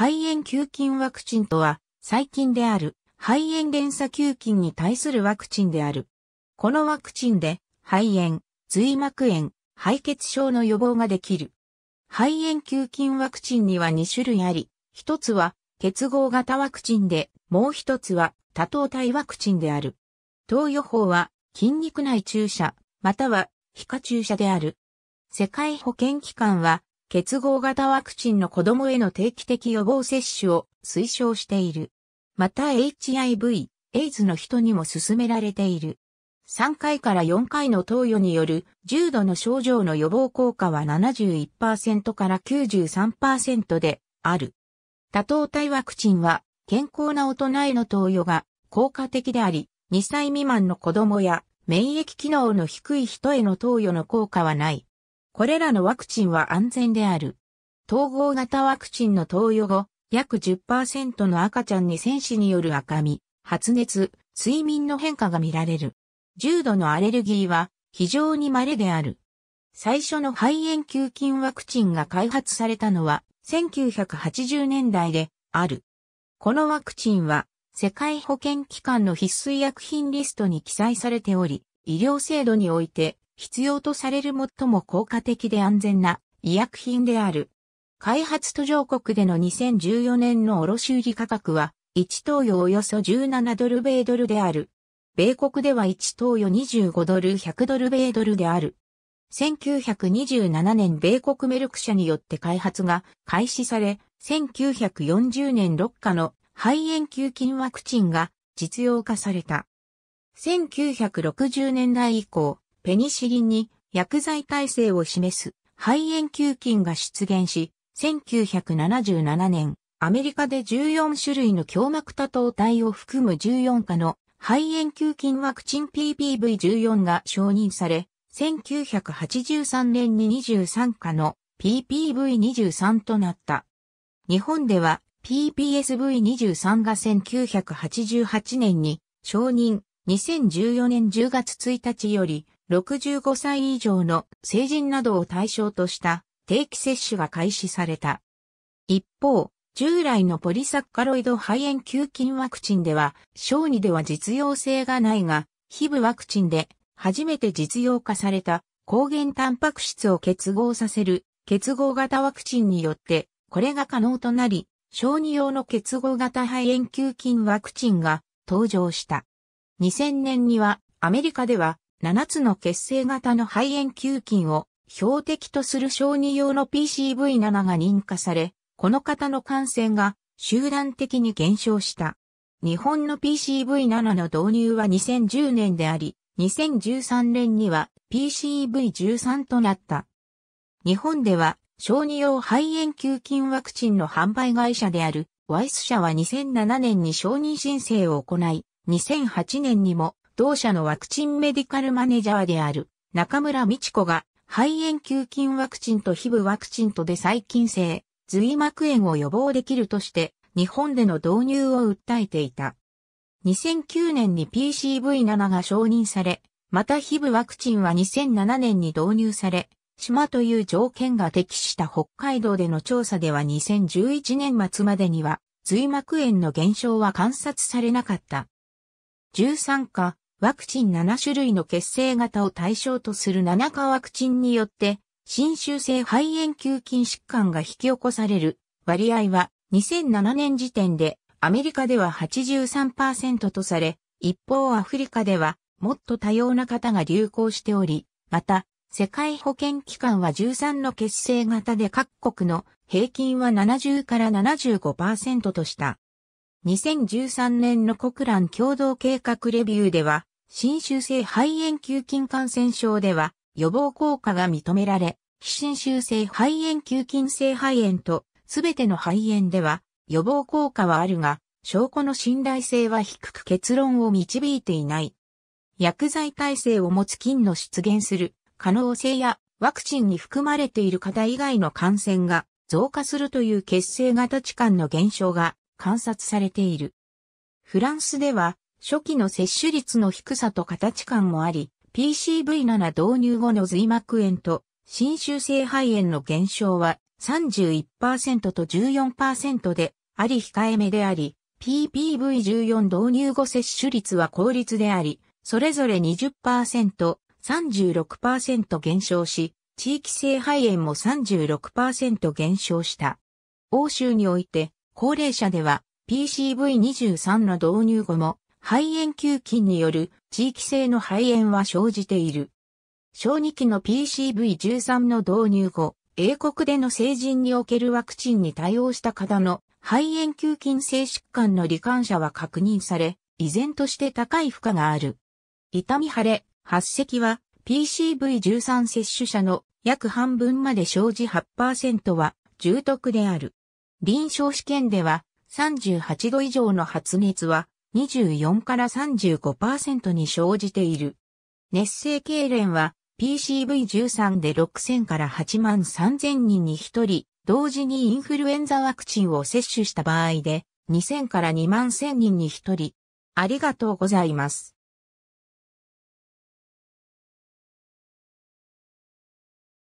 肺炎球菌ワクチンとは、細菌である肺炎連鎖球菌に対するワクチンである。このワクチンで、肺炎、髄膜炎、肺血症の予防ができる。肺炎球菌ワクチンには2種類あり、一つは結合型ワクチンで、もう一つは多糖体ワクチンである。投与法は筋肉内注射、または皮下注射である。世界保健機関は結合型ワクチンの子供への定期的予防接種を推奨している。また HIV、AIDS の人にも勧められている。3回から4回の投与による重度の症状の予防効果は71%から93%である。多糖体ワクチンは健康な大人への投与が効果的であり、2歳未満の子供や免疫機能の低い人への投与の効果はない。これらのワクチンは安全である。統合型ワクチンの投与後、約10%の赤ちゃんに戦死による赤み、発熱、睡眠の変化が見られる。重度のアレルギーは非常に稀である。最初の肺炎球菌ワクチンが開発されたのは1980年代である。このワクチンは世界保健機関の必須医薬品リストに記載されており、医療制度において必要とされる最も効果的で安全な医薬品である。開発途上国での2014年の卸売価格は、1投与およそ17ドル米ドルである。米国では1投与25ドル100ドル米ドルである。1927年米国メルク社によって開発が開始され、1940年6価の肺炎球菌ワクチンが実用化された。1960年代以降、ペニシリンに薬剤耐性を示す肺炎球菌が出現し、1977年、アメリカで14種類の胸膜多糖体を含む14価の肺炎球菌ワクチン PPV14 が承認され、1983年に23価の PPV23 となった。日本では PPSV23 が1988年に承認、2014年10月1日より65歳以上の成人などを対象とした定期接種が開始された。一方、従来のポリサッカロイド肺炎球菌ワクチンでは、小児では実用性がないが、皮膚ワクチンで初めて実用化された抗原タンパク質を結合させる結合型ワクチンによって、これが可能となり、小児用の結合型肺炎球菌ワクチンが登場した。2000年にはアメリカでは7つの血清型の肺炎球菌を標的とする小児用の PCV7 が認可され、この方の感染が集団的に減少した。日本の PCV7 の導入は2010年であり、2013年には PCV13 となった。日本では小児用肺炎球菌ワクチンの販売会社であるワイス社は2007年に承認申請を行い、2008年にも同社のワクチンメディカルマネージャーである中村美智子が肺炎球菌ワクチンと皮膚ワクチンとで細菌性、髄膜炎を予防できるとして日本での導入を訴えていた。2009年に PCV7 が承認され、また皮膚ワクチンは2007年に導入され、島という条件が適した北海道での調査では2011年末までには髄膜炎の減少は観察されなかった。13課、ワクチン7種類の血清型を対象とする7価ワクチンによって、侵襲性肺炎球菌疾患が引き起こされる割合は2007年時点でアメリカでは83%とされ、一方アフリカではもっと多様な方が流行しており、また世界保健機関は13の血清型で各国の平均は70から75%とした。2013年の国蘭共同計画レビューでは、新州性肺炎球菌感染症では予防効果が認められ、非新州性肺炎球菌性肺炎とすべての肺炎では予防効果はあるが、証拠の信頼性は低く結論を導いていない。薬剤耐性を持つ菌の出現する可能性やワクチンに含まれている方以外の感染が増加するという血清型痴漢の減少が観察されている。フランスでは初期の接種率の低さと形感もあり、PCV7 導入後の髄膜炎と侵襲性肺炎の減少は31%と14%であり控えめであり、PPV14 導入後接種率は効率であり、それぞれ20%、36%減少し、地域性肺炎も36%減少した。欧州において、高齢者では PCV23 の導入後も肺炎球菌による地域性の肺炎は生じている。小児期の PCV13 の導入後、英国での成人におけるワクチンに対応した方の肺炎球菌性疾患の罹患者は確認され、依然として高い負荷がある。痛み腫れ、発石は PCV13 接種者の約半分まで生じ8%は重篤である。臨床試験では38度以上の発熱は24から35%に生じている。熱性痙攣は PCV13 で6000から8万3000人に1人、同時にインフルエンザワクチンを接種した場合で2000から2万1000人に1人。ありがとうございます。